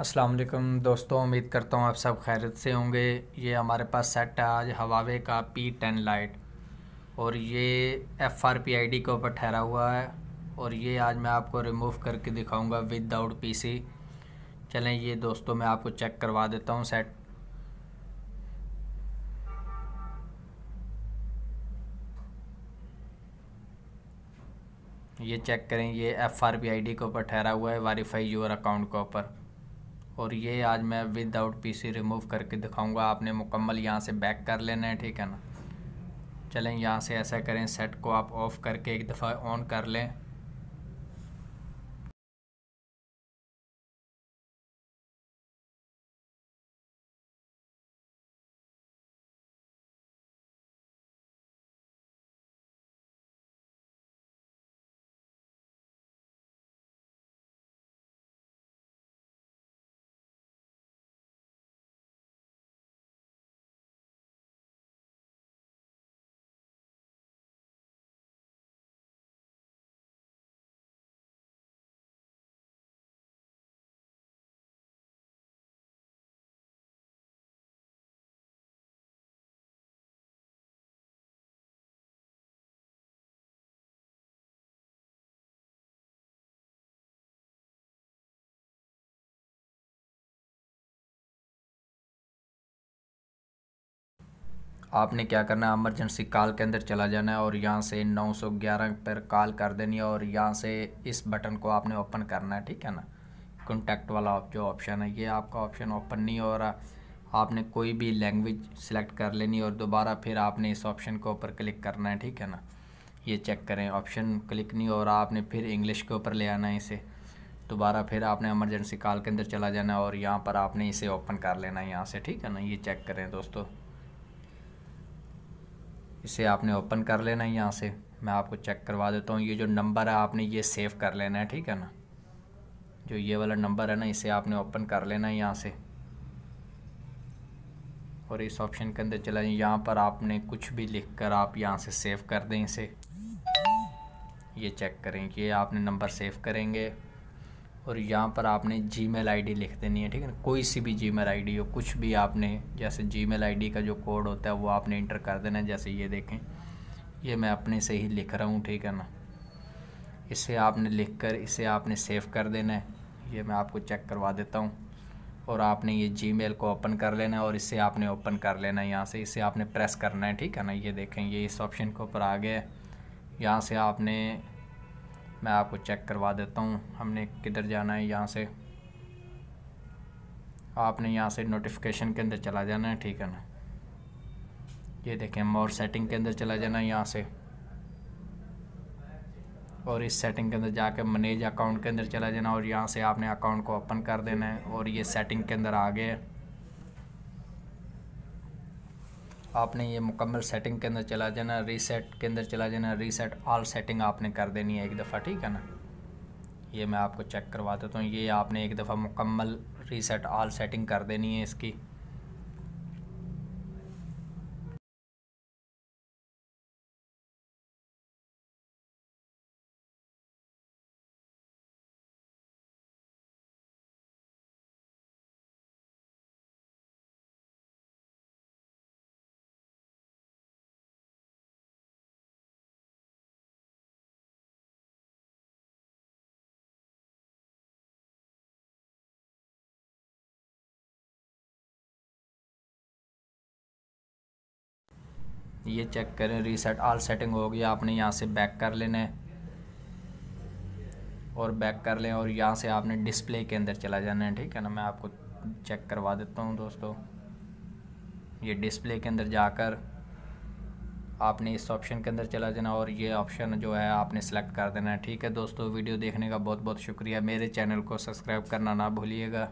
अस्सलाम वालेकुम दोस्तों उम्मीद करता हूँ आप सब खैरत से होंगे ये हमारे पास सेट है आज हवावे का पी टेन लाइट और ये F R P I D के ऊपर ठहरा हुआ है और ये आज मैं आपको रिमूव करके दिखाऊंगा आउट पी सी चलें ये दोस्तों मैं आपको चेक करवा देता हूँ सेट ये चेक करें ये F R P I D के ऊपर ठहरा हुआ है वारीफाई योर अकाउंट के ऊपर और ये आज मैं विदाउट पीसी रिमूव करके दिखाऊंगा आपने मुकम्मल यहाँ से बैक कर लेना है ठीक है ना चलें यहाँ से ऐसा करें सेट को आप ऑफ़ करके एक दफ़ा ऑन कर लें आपने क्या करना है एमरजेंसी कॉल के अंदर चला जाना है और यहाँ से 911 पर कॉल कर देनी है और यहाँ से इस बटन को आपने ओपन करना है ठीक है ना कॉन्टैक्ट वाला जो ऑप्शन है ये आपका ऑप्शन ओपन नहीं हो रहा आपने कोई भी लैंग्वेज सिलेक्ट कर लेनी और दोबारा फिर आपने इस ऑप्शन के ऊपर क्लिक करना है ठीक है ना ये चेक करें ऑप्शन क्लिक नहीं हो रहा आपने फिर इंग्लिश के ऊपर ले आना है इसे दोबारा फिर आपने एमरजेंसी कॉल के अंदर चला जाना है और यहाँ पर आपने इसे ओपन कर लेना है यहाँ से ठीक है ना ये चेक करें दोस्तों इसे आपने ओपन कर लेना है यहाँ से मैं आपको चेक करवा देता हूँ ये जो नंबर है आपने ये सेव कर लेना है ठीक है ना जो ये वाला नंबर है ना इसे आपने ओपन कर लेना है यहाँ से और इस ऑप्शन के अंदर चला जाए यहाँ पर आपने कुछ भी लिख कर आप यहाँ से सेव कर दें इसे ये चेक करें कि आपने नंबर सेव करेंगे और यहाँ पर आपने जी मेल लिख देनी है ठीक है ना कोई सी भी जी मेल हो कुछ भी आपने जैसे जी मेल का जो कोड होता है वो आपने इंटर कर देना है जैसे ये देखें ये मैं अपने से ही लिख रहा हूँ ठीक है ना इसे आपने लिख कर इसे आपने सेव कर देना है ये मैं आपको चेक करवा देता हूँ और आपने ये जी मेल को ओपन कर लेना है और इसे आपने ओपन कर लेना है यहाँ से इसे आपने प्रेस करना है ठीक है ना ये देखें ये इस ऑप्शन के ऊपर आ गया यहाँ से आपने मैं आपको चेक करवा देता हूँ हमने किधर जाना है यहाँ से आपने यहाँ से नोटिफिकेशन के अंदर चला जाना है ठीक है ना ये देखें और सेटिंग के अंदर चला जाना है यहाँ से और इस सेटिंग के अंदर जाकर मैनेज अकाउंट के अंदर चला जाना और यहाँ से आपने अकाउंट को ओपन कर देना है और ये सेटिंग के अंदर आ गए आपने ये मुकम्मल सेटिंग के अंदर चला जाना रीसेट के अंदर चला जाना रीसेट ऑल सेटिंग आपने कर देनी है एक दफ़ा ठीक है ना ये मैं आपको चेक करवा देता हूँ ये आपने एक दफ़ा मुकम्मल रीसेट ऑल सेटिंग कर देनी है इसकी ये चेक करें रीसेट आल सेटिंग हो गया आपने यहाँ से बैक कर लेना है और बैक कर लें और यहाँ से आपने डिस्प्ले के अंदर चला जाना है ठीक है ना मैं आपको चेक करवा देता हूँ दोस्तों ये डिस्प्ले के अंदर जाकर आपने इस ऑप्शन के अंदर चला जाना और ये ऑप्शन जो है आपने सेलेक्ट कर देना है ठीक है दोस्तों वीडियो देखने का बहुत बहुत शुक्रिया मेरे चैनल को सब्सक्राइब करना ना भूलिएगा